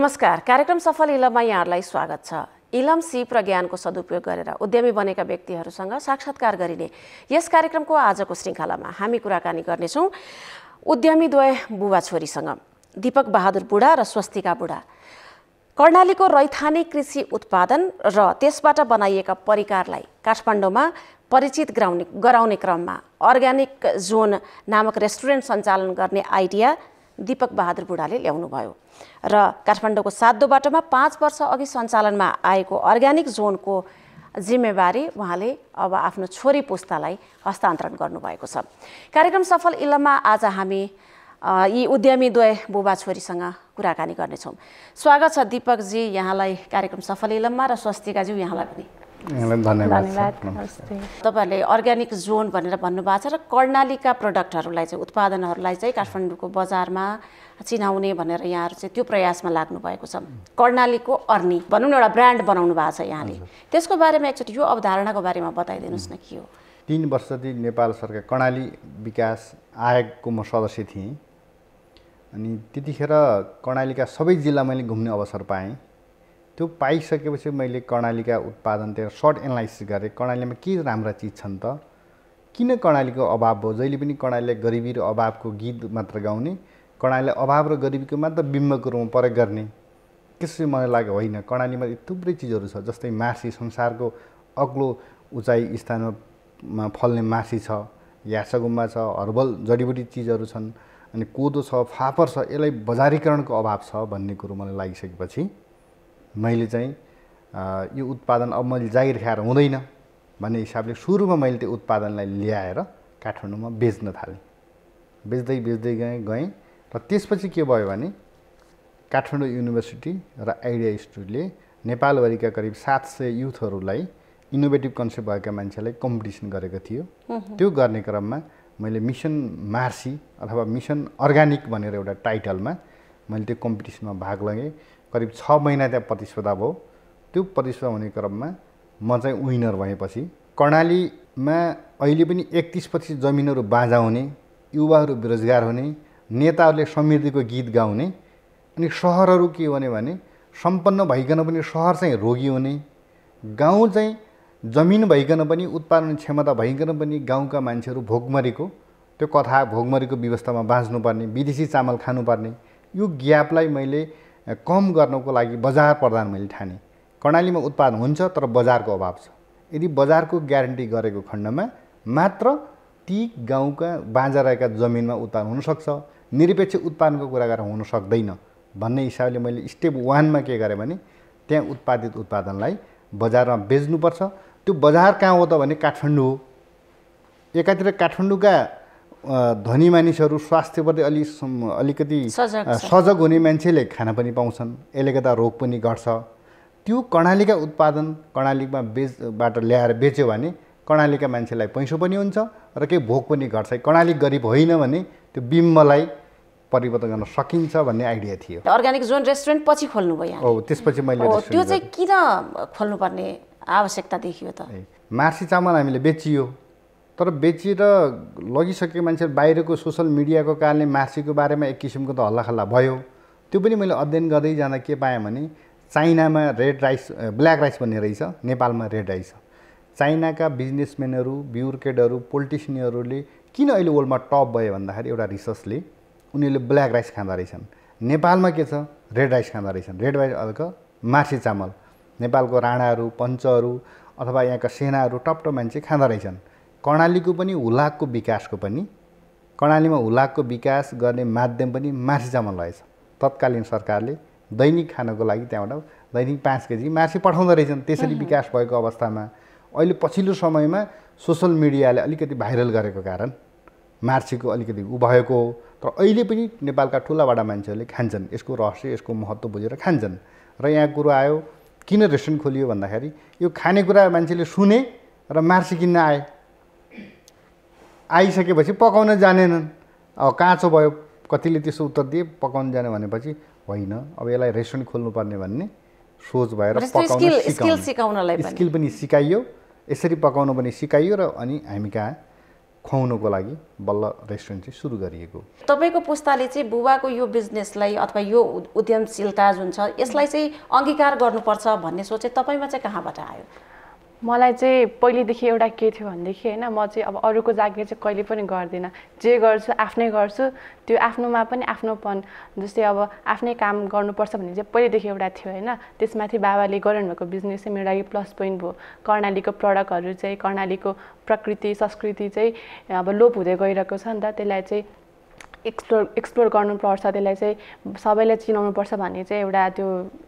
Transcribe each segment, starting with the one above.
नमस्कार कार्यक्रम सफल इलममा यहाँहरूलाई स्वागत छ इलम सिप र ज्ञानको सदुपयोग गरेर उद्यमी बनेका व्यक्तिहरूसँग साक्षात्कार गरिने यस कार्यक्रमको आजको श्रृङ्खलामा हामी कुराकानी गर्नेछौँ उद्यमीद्वय बुबा छोरीसँग दिपक बहादुर बुढा र स्वस्तिका बुढा कर्णालीको रैथाने कृषि उत्पादन र त्यसबाट बनाइएका परिकारलाई काठमाडौँमा परिचित गराउने गराउने क्रममा अर्ग्यानिक जोन नामक रेस्टुरेन्ट सञ्चालन गर्ने आइडिया दीपक बहादुर बुढाले ल्याउनुभयो र काठमाडौँको सातो बाटोमा पाँच वर्ष अघि सञ्चालनमा आएको अर्ग्यानिक जोनको जिम्मेवारी उहाँले अब आफ्नो छोरी पुस्तालाई हस्तान्तरण गर्नुभएको छ कार्यक्रम सफल इलममा आज हामी यी उद्यमी उद्यमीद्वय बुबा छोरीसँग कुराकानी गर्नेछौँ स्वागत छ दिपकजी यहाँलाई कार्यक्रम सफल इलममा र स्वस्तिकाज्यू यहाँलाई पनि धन्यवाद तपाईँहरूले अर्ग्यानिक जोन भनेर भन्नुभएको छ र कर्णालीका प्रडक्टहरूलाई चाहिँ उत्पादनहरूलाई चाहिँ काठमाडौँको बजारमा चिनाउने भनेर यहाँहरू चाहिँ त्यो प्रयासमा लाग्नु भएको छ कर्णालीको अर्नी भनौँ न एउटा ब्रान्ड बनाउनु भएको छ यहाँले त्यसको बारेमा एकचोटि यो अवधारणाको बारेमा बताइदिनुहोस् न के हो तिन वर्षदेखि नेपाल सरकार कर्णाली विकास आयोगको म सदस्य थिएँ अनि त्यतिखेर कर्णालीका सबै जिल्ला मैले घुम्ने अवसर पाएँ त्यो पाइसकेपछि मैले कर्णालीका उत्पादनतिर सर्ट एनालाइसिस गरेँ कर्णालीमा के राम्रा चिज छन् त किन कर्णालीको अभाव हो जहिले पनि कर्णालीलाई गरिबी र अभावको गीत मात्र गाउने कर्णालीलाई अभाव र गरिबीको मात्र बिम्बको रूपमा प्रयोग गर्ने त्यसरी मलाई लाग्यो होइन कर्णालीमा थुप्रै चिजहरू छ जस्तै मासी संसारको अग्लो उचाइ स्थानमा फल्ने मासी छ यासगुम्बा छ हर्बल जडीबुटी चिजहरू छन् अनि कोदो छ फापर छ यसलाई बजारीकरणको अभाव छ भन्ने कुरो मलाई लागिसकेपछि मैले चाहिँ यो उत्पादन अब मैले जागिर खाएर हुँदैन भन्ने हिसाबले सुरुमा मैले त्यो उत्पादनलाई ल्याएर काठमाडौँमा बेच्न थालेँ बेच्दै बेच्दै गएँ गएँ र त्यसपछि के भयो भने काठमाडौँ युनिभर्सिटी र आइडिया स्टुडियोले नेपालभरिका करिब सात सय युथहरूलाई इनोभेटिभ कन्सेप्ट भएका मान्छेलाई कम्पिटिसन गरेको थियो त्यो गर्ने क्रममा मैले मिसन मार्सी अथवा मिसन अर्ग्यानिक भनेर एउटा टाइटलमा मैले त्यो कम्पिटिसनमा भाग लगेँ करिब छ महिना त्यहाँ प्रतिस्पर्धा भयो त्यो प्रतिस्पर्धा हुने क्रममा म चाहिँ विनर भएपछि कर्णालीमा अहिले पनि एकतिस पच्चिस जमिनहरू बाजा हुने युवाहरू बेरोजगार हुने नेताहरूले समृद्धिको गीत गाउने अनि सहरहरू के हुने भने सम्पन्न भइकन पनि सहर चाहिँ रोगी हुने गाउँ चाहिँ जमिन भइकन पनि उत्पादन क्षमता भइकन पनि गाउँका मान्छेहरू भोकमरीको त्यो कथा भोकमरीको व्यवस्थामा बाँच्नुपर्ने विदेशी चामल खानुपर्ने यो ग्यापलाई मैले कम गर्नको लागि बजार प्रधान मैले ठाने कर्णालीमा उत्पादन हुन्छ तर बजारको अभाव छ यदि बजारको ग्यारेन्टी गरेको खण्डमा मात्र ती गाउँका बाँझा रहेका जमिनमा उत्पादन हुनसक्छ निरपेक्ष उत्पादनको कुरा गरेर हुन सक्दैन भन्ने हिसाबले मैले स्टेप वानमा के गरेँ भने त्यहाँ उत्पादित उत्पादनलाई बजारमा बेच्नुपर्छ त्यो बजार कहाँ हो त भने काठमाडौँ हो एकातिर काठमाडौँका धनी मानिसहरू स्वास्थ्यप्रति अलि अलिकति सजग हुने मान्छेले खाना पनि पाउँछन् यसले गर्दा रोग पनि घट्छ त्यो कर्णालीका उत्पादन कर्णालीमा बेचबाट ल्याएर बेच्यो भने कर्णालीका मान्छेलाई पैसो पनि हुन्छ र केही भोक पनि घट्छ कर्णाली गरिब होइन भने त्यो बिम्बलाई परिवर्तन गर्न सकिन्छ भन्ने आइडिया थियो अर्ग्यानिक जोन रेस्टुरेन्ट पछि खोल्नु भयो हो त्यसपछि मैले त्यो चाहिँ किन खोल्नुपर्ने आवश्यकता देखियो त मार्सी चामल हामीले बेचियो तर बेचेर लगिसके मान्छे बाहिरको सोसल मिडियाको कारणले मार्सीको बारेमा एक किसिमको त हल्लाखल्ला भयो त्यो पनि मैले अध्ययन गर्दै जाँदा के पाएँ भने चाइनामा रेड राइस ब्ल्याक राइस भन्ने रहेछ नेपालमा रेड राइस चाइनाका बिजनेसम्यानहरू ब्युरोक्रेटहरू पोलिटिसियनहरूले किन अहिले वर्ल्डमा टप भयो भन्दाखेरि एउटा रिसर्चले उनीहरूले ब्ल्याक राइस खाँदो रहेछन् नेपालमा के छ रेड राइस खाँदो रहेछन् रेड राइस अर्को मार्सी चामल नेपालको राणाहरू पञ्चहरू अथवा यहाँका सेनाहरू टप मान्छे खाँदो रहेछन् कर्णालीको पनि हुलाकको विकासको पनि कर्णालीमा हुलाकको विकास गर्ने माध्यम पनि मार्सिजामा रहेछ तत्कालीन सरकारले दैनिक खानको लागि त्यहाँबाट दैनिक पाँच केजी मार्सी पठाउँदो रहेछन् त्यसरी विकास भएको अवस्थामा अहिले पछिल्लो समयमा सोसल मिडियाले अलिकति भाइरल गरेको कारण मार्सीको अलिकति उभएको हो तर अहिले पनि नेपालका ठुलाबाट मान्छेहरूले खान्छन् यसको रहस्य यसको महत्त्व बुझेर खान्छन् र यहाँ कुरो आयो किन रेस्टुरेन्ट खोलियो भन्दाखेरि यो खानेकुरा मान्छेले सुने र मार्सी किन्न आए आइसकेपछि पकाउन जानेनन् अब काँचो भयो कतिले त्यसो उत्तर दिए पकाउन जाने भनेपछि होइन अब यसलाई रेस्टुरेन्ट खोल्नुपर्ने भन्ने सोच भएर पकाउन स्किल पनि सिकाइयो यसरी पकाउनु पनि सिकाइयो र अनि हामी कहाँ खुवाउनुको लागि बल्ल रेस्टुरेन्ट चाहिँ सुरु गरिएको तपाईँको पुस्ताले चाहिँ बुबाको यो बिजनेसलाई अथवा यो उद्यमशीलता जुन छ यसलाई चाहिँ अङ्गीकार गर्नुपर्छ भन्ने सोच चाहिँ तपाईँमा चाहिँ कहाँबाट आयो मलाई चाहिँ पहिलेदेखि एउटा के थियो भनेदेखि होइन म चाहिँ अब अरूको जागिर चाहिँ कहिले पनि गर्दिनँ जे गर्छु आफ्नै गर्छु त्यो आफ्नोमा पनि आफ्नोपन जस्तै अब आफ्नै काम गर्नुपर्छ भन्ने चाहिँ पहिलेदेखि एउटा थियो होइन त्यसमाथि बाबाले गर्नुभएको बिजनेस चाहिँ मेरो लागि प्लस पोइन्ट भयो कर्णालीको प्रडक्टहरू चाहिँ कर्णालीको प्रकृति संस्कृति चाहिँ अब लोप हुँदै गइरहेको छ नि त त्यसलाई चाहिँ एक्सप्लोर एक्सप्लोर गर्नुपर्छ त्यसलाई चाहिँ सबैले चिनाउनुपर्छ भन्ने चाहिँ एउटा त्यो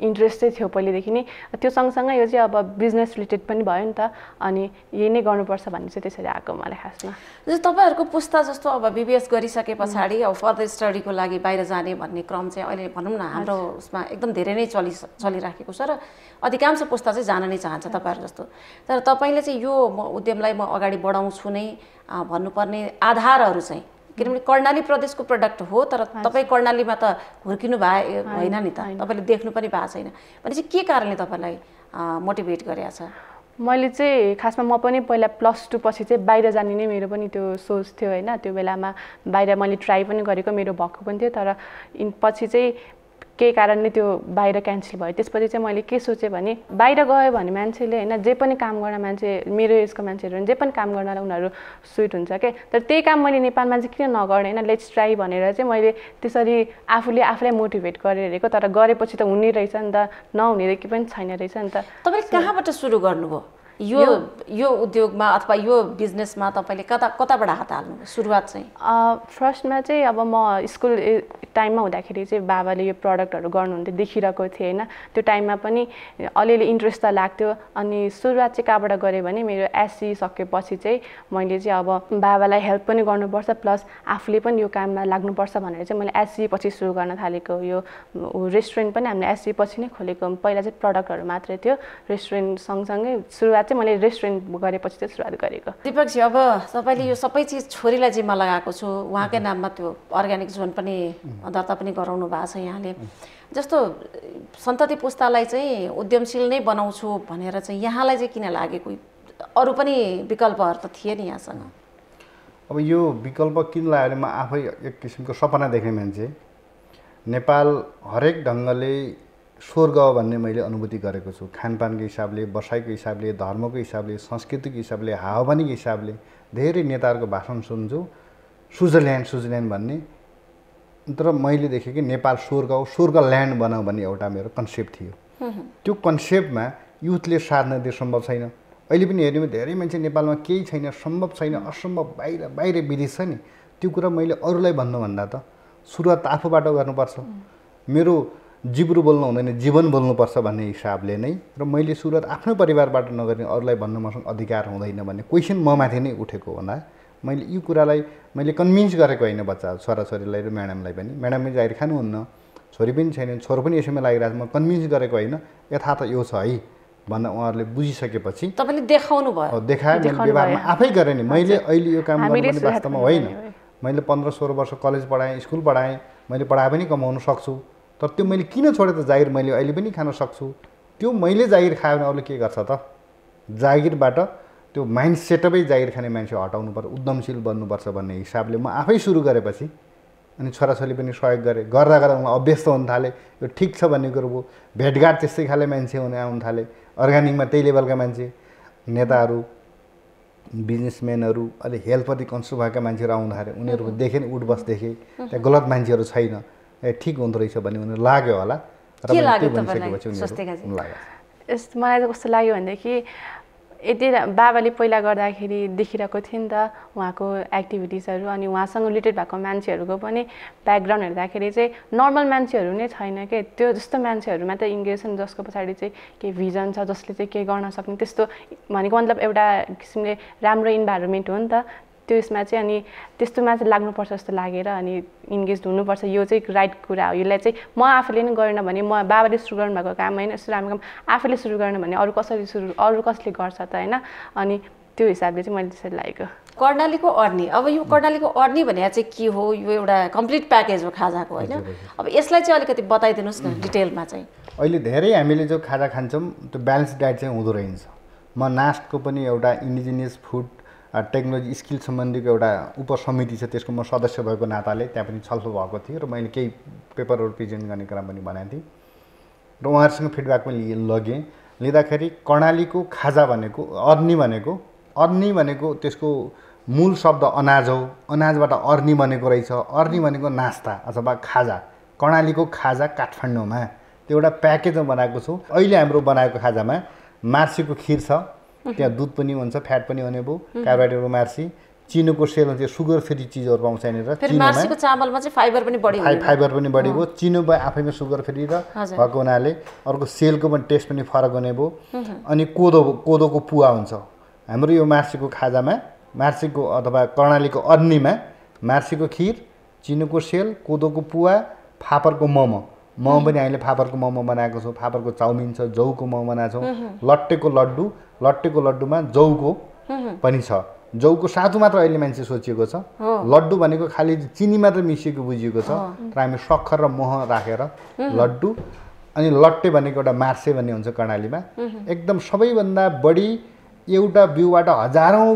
इन्ट्रेस्ट चाहिँ थियो पहिलेदेखि नै त्यो सँगसँगै यो चाहिँ अब बिजनेस रिलेटेड पनि भयो नि त अनि यही नै गर्नुपर्छ भन्ने चाहिँ त्यसरी आएको मलाई खासमा जस्तो तपाईँहरूको पुस्ता जस्तो अब बिबिएस गरिसके पछाडि अब फर्दर स्टडीको लागि बाहिर जाने भन्ने क्रम चाहिँ अहिले भनौँ न हाम्रो उसमा एकदम धेरै नै चलि चलिराखेको छ र अधिकांश पुस्ता चाहिँ जान नै चाहन्छ तपाईँहरू जस्तो तर तपाईँले चाहिँ यो उद्यमलाई म अगाडि बढाउँछु नै भन्नुपर्ने आधारहरू चाहिँ किनभने कर्णाली प्रदेशको प्रडक्ट हो तर तपाईँ कर्णालीमा त हुर्किनु भए होइन नि त तपाईँले देख्नु पनि भएको छैन भनेपछि के कारणले तपाईँलाई मोटिभेट गरेको छ मैले चाहिँ खासमा म पनि पहिला प्लस टू पछि चाहिँ बाहिर जाने नै मेरो पनि त्यो सोच थियो होइन त्यो बेलामा बाहिर मैले ट्राई पनि गरेको मेरो भएको पनि थियो तर पछि चाहिँ केही कारणले त्यो बाहिर क्यान्सल भयो त्यसपछि चाहिँ मैले के सोचेँ भने बाहिर गयो भने मान्छेले होइन जे पनि काम गर्न मान्छे मेरो एजको मान्छेहरू जे पनि काम गर्नलाई उनीहरू स्विट हुन्छ क्या तर त्यही काम मैले नेपालमा चाहिँ किन नगर्ने होइन लेट्स ट्राई भनेर चाहिँ मैले त्यसरी आफूले आफूलाई मोटिभेट गरेर हेरेको तर गरेपछि त हुने रहेछ नि त नहुने केही पनि छैन रहेछ नि त तपाईँले कहाँबाट सुरु गर्नुभयो यो यो उद्योगमा अथवा यो बिजनेसमा तपाईँले कता कताबाट हात हाल्नु सुरुवात चाहिँ फर्स्टमा चाहिँ अब म स्कुल टाइममा हुँदाखेरि चाहिँ बाबाले यो प्रडक्टहरू गर्नुहुन्थ्यो देखिरहेको थिएँ होइन त्यो टाइममा पनि अलिअलि इन्ट्रेस्ट त लाग्थ्यो अनि सुरुवात चाहिँ कहाँबाट गरेँ भने मेरो एससी सकेपछि चाहिँ मैले चाहिँ अब बाबालाई हेल्प पनि गर्नुपर्छ प्लस आफूले पनि यो काममा लाग्नुपर्छ भनेर चाहिँ मैले एससी पछि सुरु गर्न थालेको यो रेस्टुरेन्ट पनि हामीले एससी पछि नै खोलेको पहिला चाहिँ प्रडक्टहरू मात्रै थियो रेस्टुरेन्ट सँगसँगै सुरुवात चाहिँ मैले रेस्टुरेन्ट गरेपछि चाहिँ सुरुवात गरेको दिपकजी अब तपाईँले यो सबै चिज छोरीलाई जिम्मा लगाएको छु उहाँकै नाममा त्यो अर्ग्यानिक जोन पनि दर्ता पनि गराउनु भएको छ यहाँले जस्तो सन्तति पुस्तालाई चाहिँ उद्यमशील नै बनाउँछु भनेर चाहिँ यहाँलाई चाहिँ किन लागेको अरू पनि विकल्पहरू त थिए नि यहाँसँग अब यो विकल्प किन लाग्यो भने म आफै एक किसिमको सपना देखेँ मान्छे नेपाल हरेक ढङ्गले स्वर्ग भन्ने मैले अनुभूति गरेको छु खानपानको हिसाबले बसाइको हिसाबले धर्मको हिसाबले संस्कृतिको हिसाबले हावापानीको हिसाबले धेरै नेताहरूको भाषण सुन्छु स्विजरल्यान्ड स्विजरल्यान्ड भन्ने तर मैले देखेँ कि नेपाल स्वर्ग हो स्वर्ग ल्यान्ड बनाऊ भन्ने एउटा मेरो कन्सेप्ट थियो त्यो कन्सेप्टमा युथले साध्न त्यो सम्भव छैन अहिले पनि हेर्ने धेरै मान्छे नेपालमा केही छैन सम्भव छैन असम्भव बाहिर बाहिर विदेश छ नि त्यो कुरा मैले अरूलाई भन्नुभन्दा त सुरुवात आफूबाट गर्नुपर्छ मेरो जिब्रो बोल्नु हुँदैन जीवन बोल्नुपर्छ भन्ने हिसाबले नै र मैले सुरुवात आफ्नो परिवारबाट नगर्ने अरूलाई भन्नु मसँग अधिकार हुँदैन भन्ने क्वेसन म माथि नै उठेको भन्दा मैले यो कुरालाई मैले कन्भिन्स गरेको होइन बच्चा छोराछोरीलाई र म्याडमलाई पनि म्याडम पनि जाहिर खानुहुन्न छोरी पनि छैन छोरो पनि यसैमा लागिरहेको छ म कन्भिन्स गरेको होइन यथार्थ यो छ है भन्दा उहाँहरूले बुझिसकेपछि तपाईँले देखाउनु भयो देखाएँ मैले व्यवहारमा आफै गरेँ नि मैले अहिले यो काम गर्नु वास्तवमा होइन मैले पन्ध्र सोह्र वर्ष कलेज पढाएँ स्कुल पढाएँ मैले पढाए पनि कमाउनु सक्छु तर त्यो मैले किन छोडेँ त जागिर मैले अहिले पनि खान सक्छु त्यो मैले जागिर खायो भने अरूले के गर्छ त जागिरबाट त्यो माइन्ड सेटअपै जागिर खाने मान्छे हटाउनु पर्छ उद्यमशील बन्नुपर्छ भन्ने हिसाबले म आफै सुरु गरेपछि अनि छोराछोरी पनि सहयोग गरेँ गर्दा गर्दा उहाँ अभ्यस्त हुन थालेँ यो ठिक छ भन्ने कुरो भेटघाट त्यस्तै खाले मान्छे हुने आउन थालेँ अर्ग्यानिकमा त्यही लेभलका मान्छे नेताहरू बिजनेसम्यानहरू अलिक हेल्थप्रति कन्सु भएका मान्छेहरू आउँदाखेरि उनीहरूको देखेँ उठबस देखेँ त्यहाँ गलत मान्छेहरू छैन ठिक हुँदो रहेछ भन्ने उनीहरू लाग्यो होला यस्तो मलाई त कस्तो लाग्यो भनेदेखि यति बाबाले पहिला गर्दाखेरि देखिरहेको थिएँ नि त उहाँको एक्टिभिटिजहरू अनि उहाँसँग रिलेटेड भएको मान्छेहरूको पनि ब्याकग्राउन्ड हेर्दाखेरि चाहिँ नर्मल मान्छेहरू नै छैन के त्यो जस्तो मान्छेहरू मात्रै इङ्गेज छन् जसको पछाडि चाहिँ केही भिजन छ जसले चाहिँ केही गर्न सक्ने त्यस्तो भनेको मतलब एउटा किसिमले राम्रो इन्भाइरोमेन्ट हो नि त त्यो यसमा चाहिँ अनि त्यस्तोमा चाहिँ लाग्नुपर्छ जस्तो लागेर अनि इन्गेज हुनुपर्छ यो चाहिँ राइट कुरा हो यसलाई चाहिँ म आफूले नै गरेन भने म बाबाले सुरु गर्नुभएको काम होइन यस्तो राम्रो काम आफूले सुरु गरेन भने अरू कसरी सुरु अरू कसले गर्छ त होइन अनि त्यो हिसाबले चाहिँ मैले त्यसरी लागेको कर्णालीको अर्नी अब यो कर्णालीको अर्नी भनेर चाहिँ के हो यो एउटा कम्प्लिट प्याकेज हो खाजाको होइन अब यसलाई चाहिँ अलिकति बताइदिनुहोस् न डिटेलमा चाहिँ अहिले धेरै हामीले जो खाजा खान्छौँ त्यो ब्यालेन्स डाइट चाहिँ हुँदो रहेछ म नास्टको पनि एउटा इन्डिजिनियस फुड टेक्नोलोजी स्किल सम्बन्धीको एउटा उपसमिति छ त्यसको म सदस्य भएको नाताले त्यहाँ पनि छलफल भएको थियो र मैले केही पेपरहरू प्रेजेन्ट गर्ने क्रम पनि बनाएको थिएँ र उहाँहरूसँग फिडब्याक पनि लगेँ लिँदाखेरि कर्णालीको खाजा भनेको अर्नी भनेको अर्नी भनेको त्यसको मूल शब्द अनाज हो अनाजबाट अर्नी बनेको रहेछ अर्नी भनेको नास्ता अथवा खाजा कर्णालीको खाजा काठमाडौँमा त्यो एउटा प्याकेजमा बनाएको छु अहिले हाम्रो बनाएको खाजामा मार्सीको खिर छ त्यहाँ दुध पनि हुन्छ फ्याट पनि हुने भयो कार्बोहाइड्रेटको मार्सी चिनोको सेल हुन्छ सुगर फ्री चिजहरू पाउँछ यहाँनिर मार्सीको चामलमा चाहिँ फाइबर पनि बढी फाइबर पनि बढी भयो चिनो भयो आफैमा सुगर फ्री र भएको हुनाले अर्को सेलको पनि टेस्ट पनि फरक हुने भयो अनि कोदो कोदोको पुवा हुन्छ हाम्रो यो मार्सीको खाजामा मार्सीको अथवा कर्णालीको अन्नीमा मार्सीको खिर चिनोको सेल कोदोको पुवा फापरको मोमो मोमो पनि हामीले फापरको मोमो बनाएको छौँ फापरको चाउमिन छ जौको मोमो बनाएको छौँ लट्टेको लड्डु लट्टेको लड्डुमा जौको पनि छ जौको साँचो मात्र अहिले मान्छे सोचिएको छ लड्डु भनेको खालि चिनी मात्र मिसिएको बुझिएको छ तर हामी सक्खर र मोह राखेर लड्डु अनि लट्टे भनेको एउटा मार्से भन्ने हुन्छ कर्णालीमा एकदम सबैभन्दा बढी एउटा बिउबाट हजारौँ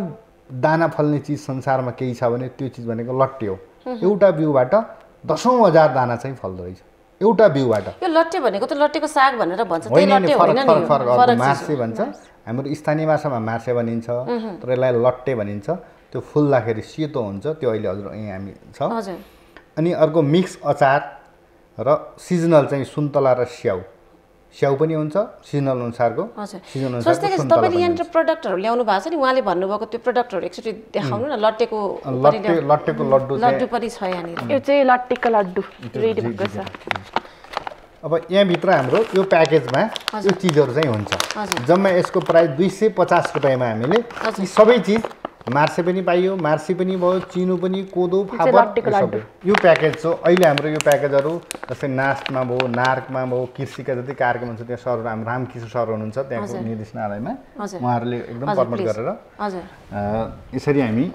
दाना फल्ने चिज संसारमा केही छ भने त्यो चिज भनेको लट्टे हो एउटा बिउबाट दसौँ हजार दाना चाहिँ फल्दो रहेछ एउटा बिउबाट यो लट्टे भनेको त लट्टेको साग भनेर भन्छ होइन मासे भन्छ हाम्रो स्थानीय भाषामा मार्से भनिन्छ तर यसलाई लट्टे भनिन्छ त्यो फुल्दाखेरि सेतो हुन्छ त्यो अहिले हजुर यहाँ हामी छ अनि अर्को मिक्स अचार र सिजनल चाहिँ सुन्तला र स्याउ स्याउ पनि हुन्छ सिजनल अनुसारको तपाईँले यहाँनिर प्रडक्टहरू ल्याउनु भएको छ नि उहाँले भन्नुभएको त्यो प्रडक्टहरू एकचोटि देखाउनु न लट्टेको लट्टेको लड्डु लड्डु पनि छ यहाँनिर यो चाहिँ लट्टेको लड्डु रेडी भएको छ अब यहाँभित्र हाम्रो यो प्याकेजमा यो चिजहरू चाहिँ हुन्छ जम्मा यसको प्राइस दुई सय पचास रुपियाँमा हामीले सबै चिज मार्से पनि पाइयो मार्सी पनि भयो चिनो पनि कोदो फापर यो प्याकेज छ अहिले हाम्रो यो प्याकेजहरू जस्तै नास्टमा भयो नार्कमा भयो कृषिका जति कार्यक्रम हुन्छ त्यहाँ सर हाम्रो रामकृष्ण सर हुनुहुन्छ त्यहाँको निर्देशनालयमा उहाँहरूले एकदम प्रमोट गरेर यसरी हामी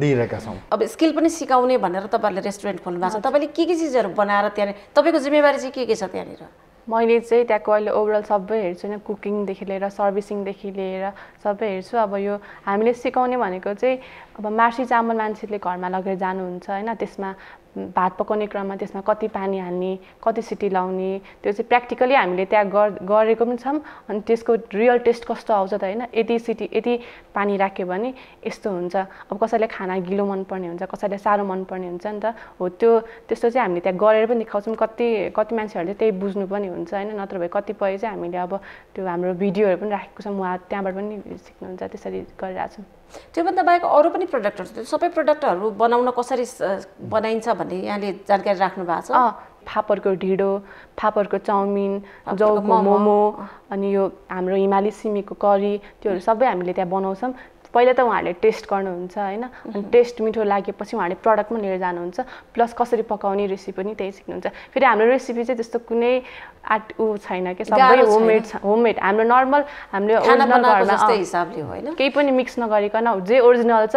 दिइरहेका छौँ अब स्किल पनि सिकाउने भनेर तपाईँहरूले रेस्टुरेन्ट खोल्नु भएको छ तपाईँले के के चिजहरू बनाएर त्यहाँनिर तपाईँको जिम्मेवारी चाहिँ के के छ त्यहाँनिर मैले चाहिँ त्यहाँको अहिले ओभरअल सबै हेर्छु होइन कुकिङदेखि लिएर सर्भिसिङदेखि लिएर सबै हेर्छु अब यो हामीले सिकाउने भनेको चाहिँ अब मार्सी चामल मान्छेले घरमा लगेर जानुहुन्छ होइन त्यसमा भात पकाउने क्रममा त्यसमा कति पानी हाल्ने कति सिटी लाउने त्यो चाहिँ प्र्याक्टिकली हामीले त्यहाँ गरेको पनि छौँ अनि त्यसको रियल टेस्ट कस्तो आउँछ त होइन यति सिटी यति पानी राख्यो भने यस्तो हुन्छ अब कसैलाई खाना गिलो मनपर्ने हुन्छ कसैलाई साह्रो मनपर्ने हुन्छ नि त हो त्यो त्यस्तो चाहिँ हामीले त्यहाँ गरेर पनि देखाउँछौँ कति कति मान्छेहरूले त्यही बुझ्नु पनि हुन्छ होइन नत्र भए कतिपय चाहिँ हामीले अब त्यो हाम्रो भिडियोहरू पनि राखेको छौँ उहाँ त्यहाँबाट पनि सिक्नुहुन्छ त्यसरी गरिरहेको छौँ त्योभन्दा बाहेक अरू पनि प्रडक्टहरू छ सबै प्रडक्टहरू बनाउन कसरी बनाइन्छ भन्ने यहाँले जानकारी राख्नु भएको छ फापरको ढिँडो फापरको चाउमिन जौको मोमो अनि यो हाम्रो हिमाली सिमीको करी त्योहरू सबै हामीले त्यहाँ बनाउँछौँ पहिला त उहाँहरूले टेस्ट गर्नुहुन्छ होइन अनि टेस्ट मिठो लागेपछि उहाँहरूले प्रडक्टमा लिएर जानुहुन्छ प्लस कसरी पकाउने रेसिपी पनि त्यही सिक्नुहुन्छ फेरि हाम्रो रेसिपी चाहिँ त्यस्तो कुनै आर्ट ऊ छैन कि सबै होममेड छ होममेड हाम्रो नर्मल हामीले ओरिजिनल घरमा हिसाबले होइन केही पनि मिक्स नगरिकन जे ओरिजिनल छ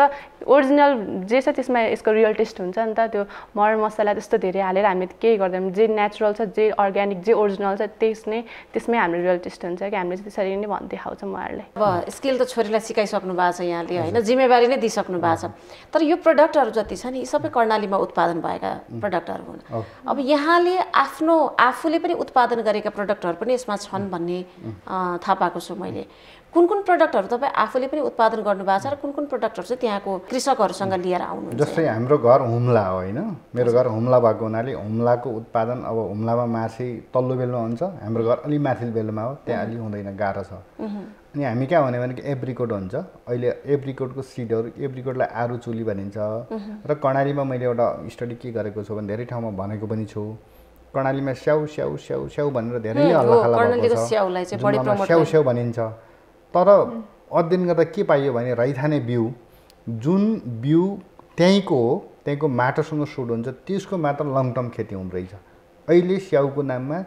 ओरिजिनल जे छ त्यसमा यसको रियल टेस्ट हुन्छ नि त त्यो मरमसला त्यस्तो धेरै हालेर हामी केही गर्दैन जे नेचुरल छ जे अर्ग्यानिक जे ओरिजिनल छ त्यस नै त्यसमै हाम्रो रियल टेस्ट हुन्छ कि हामीले त्यसरी नै भन् उहाँहरूलाई अब स्किल त छोरीलाई सिकाइसक्नु भएको छ यहाँले होइन जिम्मेवारी नै दिइसक्नु भएको छ तर यो प्रडक्टहरू जति छ नि यी सबै कर्णालीमा उत्पादन भएका प्रडक्टहरू हुन् अब यहाँले आफ्नो आफूले पनि उत्पादन गरेका प्रडक्टहरू पनि यसमा छन् भन्ने थाहा पाएको छु मैले कुन कुन प्रडक्टहरू तपाईँ आफूले पनि उत्पादन गर्नुभएको छ र कुन कुन प्रडक्टहरू चाहिँ त्यहाँको कृषकहरूसँग लिएर आउनु जस्तै हाम्रो घर हुम्ला हो होइन मेरो घर हुम्ला भएको हुनाले हुम्लाको उत्पादन अब हुम्लामा माथि तल्लो बेलमा हुन्छ हाम्रो घर अलि माथि बेलमा हो त्यहाँ अलि हुँदैन गाह्रो छ अनि हामी कहाँ भन्यो भने एब्रिकोट हुन्छ अहिले एब्रिकोटको सिडहरू आरु आरुचुली भनिन्छ र कर्णालीमा मैले एउटा स्टडी के गरेको छु भने धेरै ठाउँमा भनेको पनि छु कर्णालीमा स्याउ स्याउ स्याउ स्याउ भनेर धेरै नै हल्लाखल्ला स्याउ स्याउ भनिन्छ तर अध्ययन गर्दा के पाइयो भने रैथाने बिउ जुन बिउ त्यहीँको हो त्यहीँको माटोसँग सुट हुन्छ त्यसको मात्र लङ टर्म खेती हुँदो रहेछ अहिले स्याउको नाममा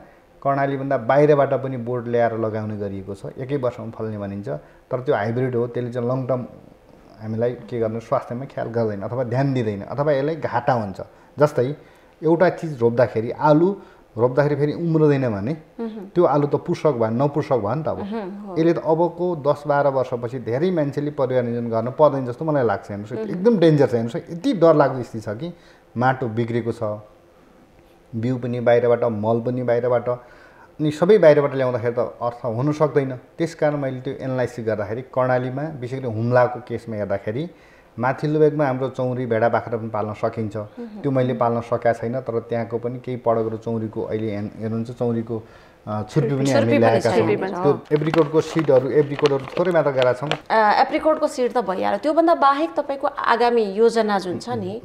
कर्णालीभन्दा बाहिरबाट पनि बोर्ड ल्याएर लगाउने गरिएको छ एकै वर्षमा फल्ने भनिन्छ तर त्यो हाइब्रिड हो त्यसले चाहिँ लङ टर्म हामीलाई के गर्नु स्वास्थ्यमा ख्याल गर्दैन अथवा ध्यान दिँदैन अथवा यसलाई घाटा हुन्छ जस्तै एउटा चिज रोप्दाखेरि आलु रोप्दाखेरि फेरि उम्रदैन भने त्यो आलु त पुषक भयो नपुषक भयो नि त अब यसले त अबको दस बाह्र वर्षपछि धेरै मान्छेले परिवार नियोजन गर्न पर्दैन जस्तो मलाई लाग्छ हेर्नुहोस् एकदम डेन्जर छ हेर्नुहोस् यति डरलाग्दो स्थिति छ कि माटो बिग्रेको छ बिउ पनि बाहिरबाट मल पनि बाहिरबाट अनि सबै बाहिरबाट ल्याउँदाखेरि त अर्थ हुनु सक्दैन त्यस कारण मैले त्यो एनालाइसिस गर्दाखेरि कर्णालीमा विशेष गरी हुम्लाको केसमा हेर्दाखेरि माथिल्लो बेगमा हाम्रो चौरी भेडा बाख्रा पनि पाल्न सकिन्छ त्यो मैले पाल्न सकेको छैन तर त्यहाँको पनि केही पडकहरू चौरीको अहिले हेर्नुहुन्छ चौरीको छुर्पी पनि हामी ल्याएका छौँ त्यो एप्रिकोटको सिडहरू एप्रिकोटहरू थोरै मात्र गएका छौँ एप्रिकोटको सिड त भइहाल्यो त्योभन्दा बाहेक तपाईँको आगामी योजना जुन छ नि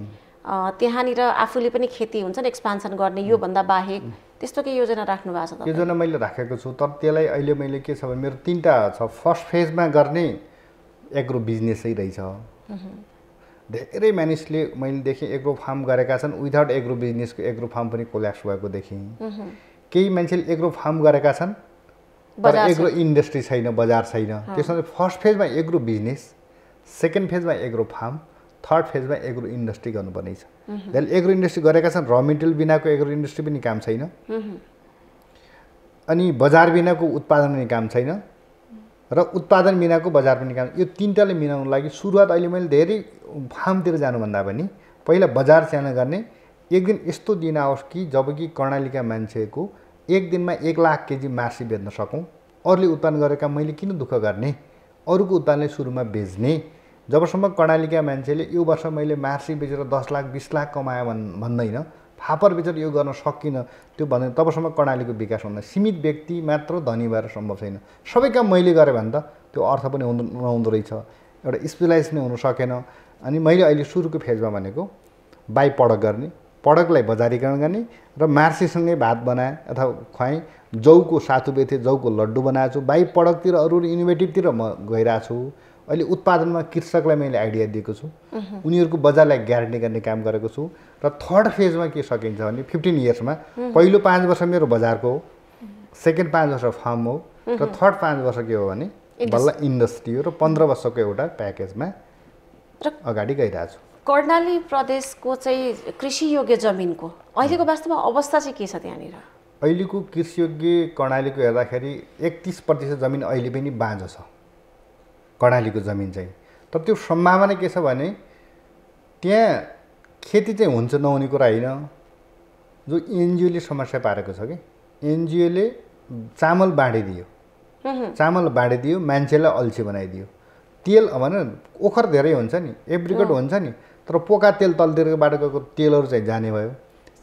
त्यहाँनिर आफूले पनि खेती हुन्छ नि एक्सपान्सन गर्ने योभन्दा बाहेक त्यस्तो केही योजना राख्नु भएको छ योजना मैले राखेको छु तर त्यसलाई अहिले मैले के छ भने मेरो तिनवटा छ फर्स्ट फेजमा गर्ने एग्रो बिजनेसै रहेछ धेरै मानिसले मैले देखेँ एग्रो फार्म गरेका छन् विदाउट एग्रो बिजनेसको एग्रो फार्म पनि कोल्याप्स भएको देखेँ केही मान्छेले एग्रो फार्म गरेका छन् तर एग्रो इन्डस्ट्री छैन बजार छैन त्यसमा फर्स्ट फेजमा एग्रो बिजनेस सेकेन्ड फेजमा एग्रो फार्म थर्ड फेजमा एग्रो इन्डस्ट्री गर्नुपर्ने छ त्यसले एग्रो इन्डस्ट्री गरेका छन् र मेटेरियल बिनाको एग्रो इन्डस्ट्री पनि काम छैन mhm. अनि बजार बिनाको उत्पादन पनि काम छैन र उत्पादन बिनाको बजार पनि काम यो तिनवटाले मिलाउनु लागि सुरुवात अहिले मैले धेरै फार्मतिर जानुभन्दा पनि पहिला बजार सानो गर्ने एक दिन यस्तो दिन आओस् कि जब कि कर्णालीका मान्छेको एक दिनमा एक लाख केजी मासु बेच्न सकौँ अरूले उत्पादन गरेका मैले किन दुःख गर्ने अरूको उत्पादनले सुरुमा बेच्ने जबसम्म कर्णालीका मान्छेले यो वर्ष मैले मार्सी बेचेर दस लाख बिस लाख कमाएँ भन् भन्दैन फापर बेचेर यो गर्न सकिनँ त्यो भन्दैन तबसम्म कर्णालीको विकास हुँदैन सीमित व्यक्ति मात्र धनी भएर सम्भव छैन सबै काम मैले गरेँ भने त त्यो अर्थ पनि हुँदो नहुँदो रहेछ एउटा स्पेसलाइज नै हुन सकेन अनि मैले अहिले सुरुको फेजमा भनेको बाई पडक गर्ने पडकलाई बजारीकरण गर्ने र मार्सीसँगै भात बनाएँ अथवा खुवाएँ जौको सातु बेथेँ जौको लड्डु बनाएको छु बाई पडकतिर अरू अरू इनोभेटिभतिर म गइरहेको छु अहिले उत्पादनमा कृषकलाई मैले आइडिया दिएको छु उनीहरूको बजारलाई ग्यारेन्टी गर्ने काम गरेको छु र थर्ड फेजमा के सकिन्छ भने फिफ्टिन इयर्समा पहिलो पाँच वर्ष मेरो बजारको हो सेकेन्ड पाँच वर्ष फार्म हो र थर्ड पाँच वर्ष के हो भने बल्ल इन्डस्ट्री हो र पन्ध्र वर्षको एउटा प्याकेजमा अगाडि गइरहेको छु कर्णाली प्रदेशको चाहिँ कृषि योग्य जमिनको अहिलेको वास्तवमा अवस्था चाहिँ के छ त्यहाँनिर अहिलेको कृषियोग्य कर्णालीको हेर्दाखेरि एकतिस प्रतिशत जमिन अहिले पनि बाँझो छ कर्णालीको जमिन चाहिँ तर त्यो सम्भावना के छ भने त्यहाँ खेती चाहिँ हुन्छ नहुने कुरा होइन जो एनजिओले समस्या पारेको छ कि एनजिओले चामल बाँडिदियो चामल बाँडिदियो मान्छेलाई अल्छी बनाइदियो तेल भने ओखर धेरै हुन्छ नि एप्रिकट हुन्छ नि तर पोका तेल तलतिरको गएको तेलहरू चाहिँ जाने भयो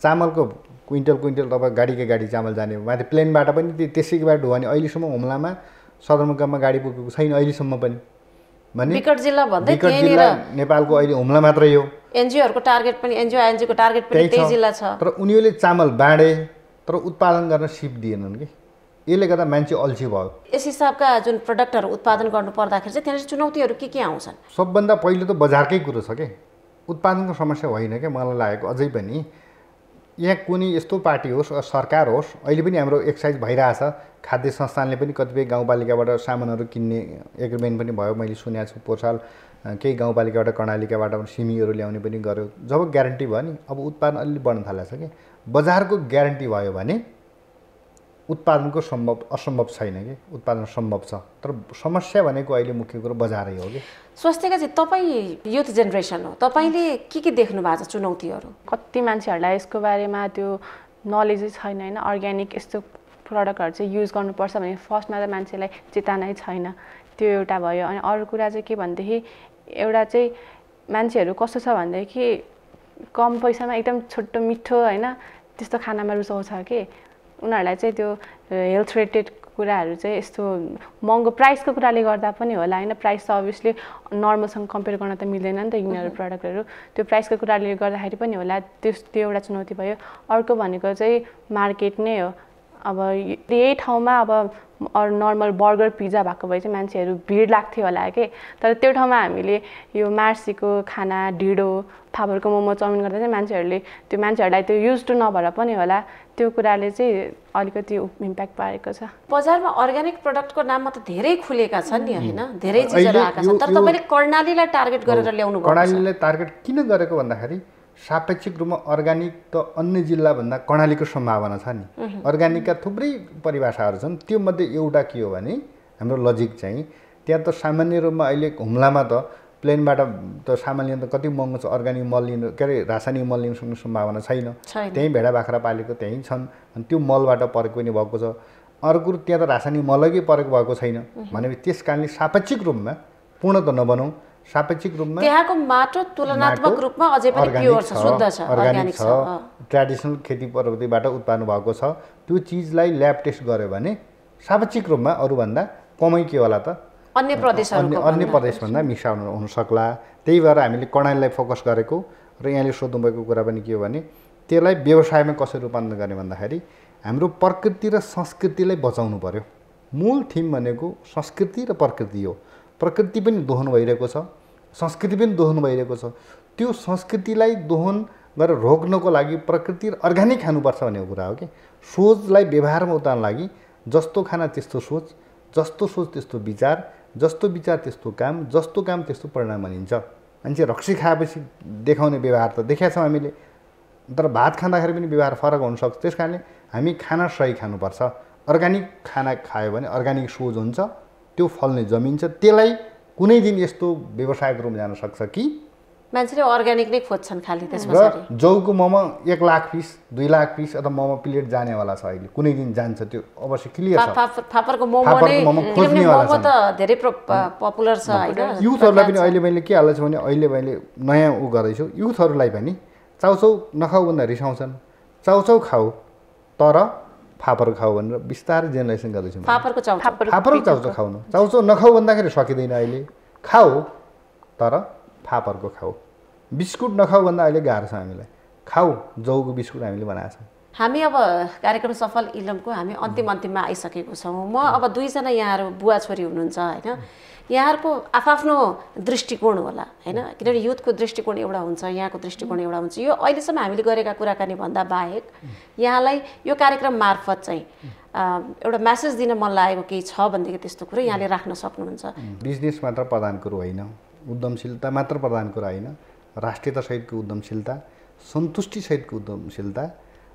चामलको क्विन्टल क्विन्टल तपाईँ गाडीकै गाडी चामल जाने भयो माथि प्लेनबाट पनि त्यसैको त्यसैबाट हो भने अहिलेसम्म हुम्लामा सदरमुकाममा गाडी पुगेको छैन अहिलेसम्म पनि भने विकट जिल्ला भन्दै जिल्ला नेपालको अहिले हुम्ला मात्रै हो एनजिओहरूको टार्गेट पनि एनजिओ एनजिओको टार्गेट पनि त्यही जिल्ला छ तर उनीहरूले चामल बाँडे तर उत्पादन गर्न सिप दिएनन् कि यसले गर्दा मान्छे अल्छी भयो यस हिसाबका जुन प्रडक्टहरू उत्पादन गर्नु पर्दाखेरि चाहिँ त्यहाँनिर चुनौतीहरू के के आउँछन् सबभन्दा पहिलो त बजारकै कुरो छ कि उत्पादनको समस्या होइन क्या मलाई लागेको अझै पनि यहाँ कुनै यस्तो पार्टी होस् सरकार होस् अहिले पनि हाम्रो एक्सर्साइज भइरहेछ खाद्य संस्थानले पनि कतिपय गाउँपालिकाबाट सामानहरू किन्ने एग्रिमेन्ट पनि भयो मैले सुनेको छु पोसाल केही गाउँपालिकाबाट कर्णालीकाबाट सिमीहरू ल्याउने पनि गर्यो जब ग्यारेन्टी भयो नि अब उत्पादन अलि बढ्न थालेको छ कि बजारको ग्यारेन्टी भयो भने उत्पादनको सम्भव असम्भव छैन कि उत्पादन सम्भव छ तर समस्या भनेको अहिले मुख्य कुरो बजारै हो कि स्वास्थ्यका चाहिँ तपाईँ युथ जेनेरेसन हो तपाईँले के के देख्नु भएको छ चुनौतीहरू कति मान्छेहरूलाई यसको बारेमा त्यो नलेजै छैन होइन अर्ग्यानिक यस्तो प्रडक्टहरू चाहिँ युज गर्नुपर्छ भने फर्स्टमा त मान्छेलाई चेतनाै छैन त्यो एउटा भयो अनि अरू कुरा चाहिँ के भनेदेखि एउटा चाहिँ मान्छेहरू कस्तो छ भनेदेखि कम पैसामा एकदम छोटो मिठो होइन त्यस्तो खानामा रुचाउँछ कि उनीहरूलाई चाहिँ त्यो हेल्थ रिलेटेड कुराहरू चाहिँ यस्तो महँगो प्राइसको कुराले गर्दा पनि होला होइन प्राइस त अभियसली नर्मलसँग कम्पेयर गर्न त मिल्दैन नि त यिनीहरू प्रडक्टहरू mm-hmm. त्यो प्राइसको कुराले गर्दाखेरि पनि होला त्यो त्यो एउटा चुनौती भयो अर्को भनेको चाहिँ मार्केट नै हो अब यही ठाउँमा अब नर्मल बर्गर पिज्जा भएको भए चाहिँ मान्छेहरू भिड लाग्थ्यो होला कि तर त्यो ठाउँमा हामीले यो मार्सीको खाना ढिँडो फापरको मोमो चाउमिन गर्दा चाहिँ मान्छेहरूले त्यो मान्छेहरूलाई त्यो युज टु नभएर पनि होला त्यो कुराले चाहिँ अलिकति इम्प्याक्ट पारेको छ बजारमा अर्ग्यानिक प्रडक्टको नाममा त धेरै खुलेका छन् नि होइन धेरै चिजहरू आएका छन् तर तपाईँले कर्णालीलाई टार्गेट गरेर ल्याउनु कर्णालीलाई टार्गेट किन गरेको भन्दाखेरि सापेक्षिक रूपमा अर्ग्यानिक त अन्य जिल्लाभन्दा कर्णालीको सम्भावना छ नि अर्ग्यानिकका थुप्रै परिभाषाहरू छन् त्योमध्ये एउटा के हो भने हाम्रो लजिक चाहिँ त्यहाँ त सामान्य रूपमा अहिले हुम्लामा त प्लेनबाट त सामान त कति महँगो छ अर्ग्यानिक मल लिनु के अरे रासायनिक मल लिनु सक्ने सम्भावना छैन त्यहीँ भेडा बाख्रा पालेको त्यहीँ छन् अनि त्यो मलबाट परेको पनि भएको छ अर्को कुरो त्यहाँ त रासायनिक मलकै परेको भएको छैन भनेपछि त्यस कारणले सापेक्षिक रूपमा पूर्ण त नबनाउँ सापेक्षिक रूपमा त्यहाँको माटो तुलनात्मक रूपमा अझै पनि छ अर्ग्यानिक छ ट्रेडिसनल खेती प्रविधिबाट उत्पादन भएको छ त्यो चिजलाई ल्याब टेस्ट गर्यो भने सापेक्षिक रूपमा अरूभन्दा कमै के होला त अन्य प्रदेश अन्य प्रदेशभन्दा मिसाउनु हुनसक्ला त्यही भएर हामीले कर्णालीलाई फोकस गरेको र यहाँले सोध्नुभएको कुरा पनि के हो भने त्यसलाई व्यवसायमा कसरी रूपान्तरण गर्ने भन्दाखेरि हाम्रो प्रकृति र संस्कृतिलाई बचाउनु पऱ्यो मूल थिम भनेको संस्कृति र प्रकृति हो प्रकृति पनि दोहन भइरहेको छ संस्कृति पनि दोहन भइरहेको छ त्यो संस्कृतिलाई दोहन गरेर रोक्नको लागि प्रकृति र अर्ग्यानिक खानुपर्छ भन्ने कुरा हो कि सोचलाई व्यवहारमा उतार्न लागि जस्तो खाना त्यस्तो सोच जस्तो सोच त्यस्तो विचार जस्तो विचार त्यस्तो काम जस्तो काम त्यस्तो परिणाम भनिन्छ मान्छे रक्सी खाएपछि देखाउने व्यवहार त देखाएको छौँ हामीले तर भात खाँदाखेरि पनि व्यवहार फरक हुनसक्छ त्यस कारणले हामी खाना सही खानुपर्छ अर्ग्यानिक खाना खायो भने अर्ग्यानिक सोझ हुन्छ त्यो फल्ने जमिन छ त्यसलाई कुनै दिन यस्तो व्यवसायको रूपमा जान सक्छ कि मान्छेले अर्ग्यानिक नै खोज्छन् खालि त्यसमा जौको मोमो एक लाख पिस दुई लाख पिस अथवा मोमो प्लेट जानेवाला छ अहिले कुनै दिन जान्छ त्यो अवश्य क्लियर छ फापरको मोमो नै त धेरै पपुलर छ होइन युथहरूलाई पनि अहिले मैले के हाल्दैछु भने अहिले मैले नयाँ ऊ गर्दैछु युथहरूलाई पनि चाउचाउ नखाऊ भन्दा रिसाउँछन् चाउचाउ खाऊ तर फापर खाऊ भनेर बिस्तारै जेनेरेसन गर्दैछु फापरको फापरको चाउचाउ खाउनु चाउचाउ नखाऊ भन्दाखेरि सकिँदैन अहिले खाऊ तर फापरको खाऊ बिस्कुट नखाऊ भन्दा अहिले गाह्रो छ हामीलाई खाऊ जौको बिस्कुट हामीले बनाएको छौँ हामी अब कार्यक्रम सफल इलमको हामी अन्तिम अन्तिममा आइसकेको छौँ म अब दुईजना यहाँहरू बुवा छोरी हुनुहुन्छ होइन यहाँहरूको आफआफ्नो दृष्टिकोण होला होइन किनभने युथको दृष्टिकोण एउटा हुन्छ यहाँको दृष्टिकोण एउटा हुन्छ यो अहिलेसम्म हामीले गरेका कुराकानी भन्दा बाहेक यहाँलाई यो कार्यक्रम मार्फत चाहिँ एउटा म्यासेज दिन मन लागेको केही छ भनेदेखि त्यस्तो कुरो यहाँले राख्न सक्नुहुन्छ बिजनेस मात्र प्रधान कुरो होइन उद्यमशीलता मात्र प्रधान कुरो होइन राष्ट्रियतासहितको उद्यमशीलता सन्तुष्टिसहितको उद्यमशीलता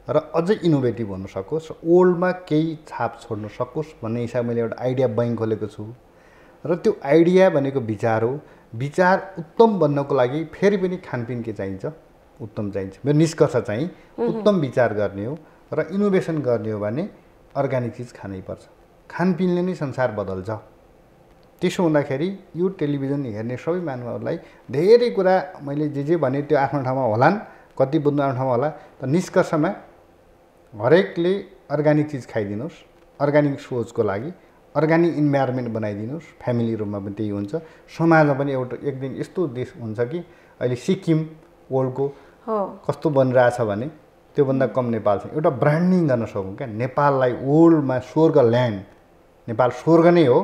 र अझै इनोभेटिभ हुन सकोस् र ओल्डमा केही छाप छोड्न सकोस् भन्ने हिसाबले मैले एउटा आइडिया बैङ्क खोलेको छु र त्यो आइडिया भनेको विचार हो विचार उत्तम बन्नको लागि फेरि पनि खानपिन के चाहिन्छ उत्तम चाहिन्छ मेरो निष्कर्ष चाहिँ उत्तम विचार गर्ने हो र इनोभेसन गर्ने हो भने अर्ग्यानिक चिज खानै पर्छ खानपिनले नै संसार बदल्छ त्यसो हुँदाखेरि यो टेलिभिजन हेर्ने सबै मानवहरूलाई धेरै कुरा मैले जे जे भने त्यो आफ्नो ठाउँमा होलान् कति बुझ्नु आफ्नो ठाउँमा होला तर निष्कर्षमा हरेकले अर्ग्यानिक चिज खाइदिनुहोस् अर्ग्यानिक सोचको लागि अर्ग्यानिक इन्भाइरोमेन्ट बनाइदिनुहोस् फ्यामिली रुममा पनि त्यही हुन्छ समाजमा पनि एउटा एक दिन यस्तो देश हुन्छ कि अहिले सिक्किम वर्ल्डको कस्तो बनिरहेछ भने त्योभन्दा कम नेपाल छ एउटा ब्रान्डिङ गर्न सकौँ क्या नेपाललाई वर्ल्डमा स्वर्ग ल्यान्ड नेपाल स्वर्ग नै हो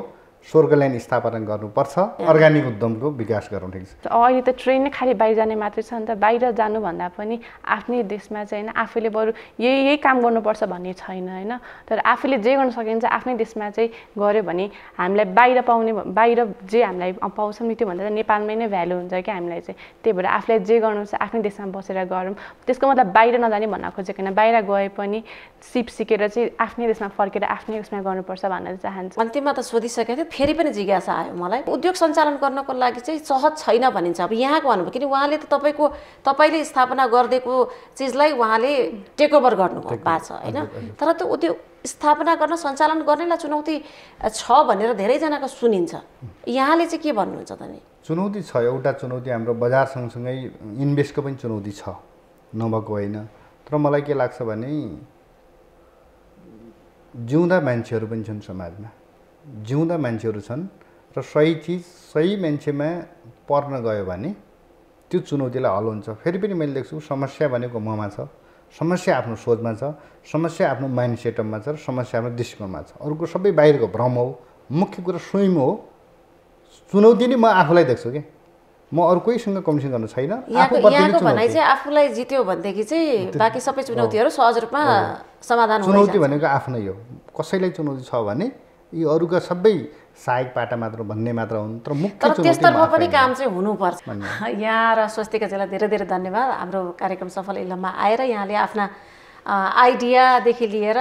स्वर्गल्यान्ड स्थापना गर्नुपर्छ अर्ग्यानिक उद्यमको विकास गराउने अहिले त ट्रेन नै खालि बाहिर जाने मात्रै छ नि त बाहिर जानुभन्दा पनि आफ्नै देशमा चाहिँ होइन आफैले बरु यही यही काम गर्नुपर्छ भन्ने छैन होइन तर आफूले जे गर्न सकिन्छ आफ्नै देशमा चाहिँ गऱ्यो भने हामीलाई बाहिर पाउने बाहिर जे हामीलाई पाउँछौँ नि त्योभन्दा नेपालमै नै भ्यालु हुन्छ क्या हामीलाई चाहिँ त्यही भएर आफूलाई जे गर्नु आफ्नै देशमा बसेर गरौँ त्यसको मतलब बाहिर नजाने भन्न खोजेको होइन बाहिर गए पनि सिप सिकेर चाहिँ आफ्नै देशमा फर्केर आफ्नै उसमा गर्नुपर्छ भनेर चाहन्छु अन्तिममा त सोधिसकेको थियो फेरि पनि जिज्ञासा आयो मलाई उद्योग सञ्चालन गर्नको लागि चाहिँ सहज छैन भनिन्छ अब यहाँको अनुभव किन उहाँले त तपाईँको तपाईँले स्थापना गरिदिएको चिजलाई उहाँले टेकओभर गर्नुभएको छ होइन तर त्यो उद्योग स्थापना गर्न सञ्चालन गर्नेलाई चुनौती छ भनेर धेरैजनाको सुनिन्छ यहाँले चाहिँ के भन्नुहुन्छ त नि चुनौती छ एउटा चुनौती हाम्रो बजार सँगसँगै इन्भेस्टको पनि चुनौती छ नभएको होइन तर मलाई के लाग्छ भने जिउँदा मान्छेहरू पनि छन् समाजमा जिउँदा मान्छेहरू छन् र सही चिज सही मान्छेमा पर्न गयो भने त्यो चुनौतीलाई हल हुन्छ फेरि पनि मैले देख्छु समस्या भनेको ममा छ समस्या आफ्नो सोचमा छ समस्या आफ्नो माइन्ड सेटअपमा छ र समस्या आफ्नो दृष्टिकोणमा छ अरूको सबै बाहिरको भ्रम हो मुख्य कुरो स्वयं हो चुनौती नै म आफूलाई देख्छु कि म अरू कोहीसँग कम्पिटिसन गर्नु छैन आफूलाई जित्यो भनेदेखि चाहिँ बाँकी सबै चुनौतीहरू सहज रूपमा समाधान चुनौती भनेको आफ्नै हो कसैलाई चुनौती छ भने यी अरूका सबै सहायक पाटा मात्र भन्ने मात्र हुन् तर मुख्य त्यसतर्फ पनि काम चाहिँ हुनुपर्छ यहाँ र स्वस्तिकाजीलाई धेरै धेरै धन्यवाद हाम्रो कार्यक्रम सफल इलममा आएर यहाँले आफ्ना आइडियादेखि लिएर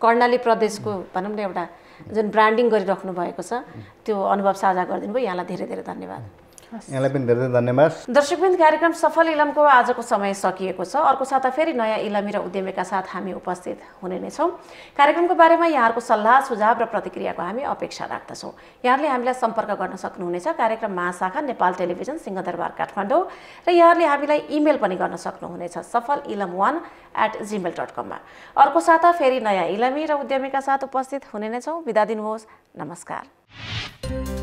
कर्णाली प्रदेशको भनौँ न एउटा जुन ब्रान्डिङ गरिराख्नु भएको छ त्यो अनुभव साझा गरिदिनु भयो यहाँलाई धेरै धेरै धन्यवाद यहाँलाई पनि धेरै धन्यवाद दर्शकबिन्द कार्यक्रम सफल इलमको आजको समय सकिएको छ अर्को साता फेरि नयाँ इलामी र उद्यमीका साथ हामी उपस्थित हुने नै छौँ कार्यक्रमको बारेमा यहाँहरूको सल्लाह सुझाव र प्रतिक्रियाको हामी अपेक्षा राख्दछौँ यहाँहरूले हामीलाई सम्पर्क गर्न सक्नुहुनेछ कार्यक्रम महाशाखा नेपाल टेलिभिजन सिंहदरबार काठमाडौँ र यहाँहरूले हामीलाई इमेल पनि गर्न सक्नुहुनेछ सफल इलम वान एट जिमेल डट कममा अर्को साता फेरि नयाँ इलामी र उद्यमीका साथ उपस्थित हुने नै छौँ बिदा दिनुहोस् नमस्कार